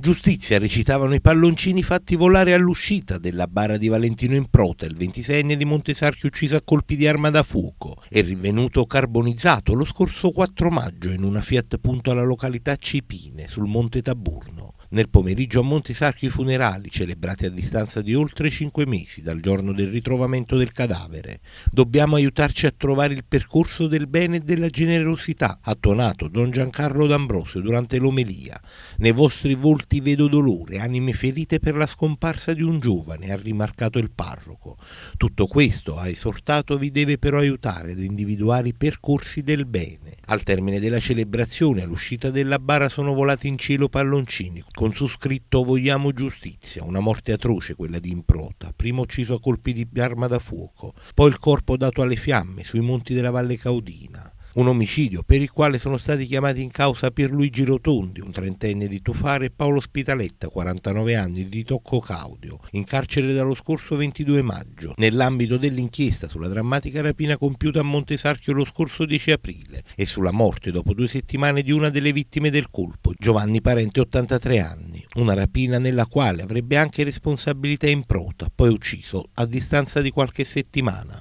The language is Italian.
Giustizia recitavano i palloncini fatti volare all'uscita della bara di Valentino Improta, il 26enne di Montesarchi ucciso a colpi di arma da fuoco e rinvenuto carbonizzato lo scorso 4 maggio in una Fiat Punto alla località Cipine, sul Monte Taburno. Nel pomeriggio a Montisarchi i funerali, celebrati a distanza di oltre cinque mesi dal giorno del ritrovamento del cadavere. Dobbiamo aiutarci a trovare il percorso del bene e della generosità, ha tonato Don Giancarlo D'Ambrosio durante l'omelia. Nei vostri volti vedo dolore, anime ferite per la scomparsa di un giovane, ha rimarcato il parroco. Tutto questo, ha esortato, vi deve però aiutare ad individuare i percorsi del bene al termine della celebrazione, all'uscita della bara, sono volati in cielo palloncini con su scritto Vogliamo giustizia, una morte atroce quella di Improta, prima ucciso a colpi di arma da fuoco, poi il corpo dato alle fiamme sui monti della Valle Caudina un omicidio per il quale sono stati chiamati in causa Pierluigi Rotondi, un trentenne di Tufare, e Paolo Spitaletta, 49 anni, di Tocco Caudio, in carcere dallo scorso 22 maggio, nell'ambito dell'inchiesta sulla drammatica rapina compiuta a Montesarchio lo scorso 10 aprile e sulla morte dopo due settimane di una delle vittime del colpo, Giovanni Parente, 83 anni. Una rapina nella quale avrebbe anche responsabilità in prota, poi ucciso a distanza di qualche settimana.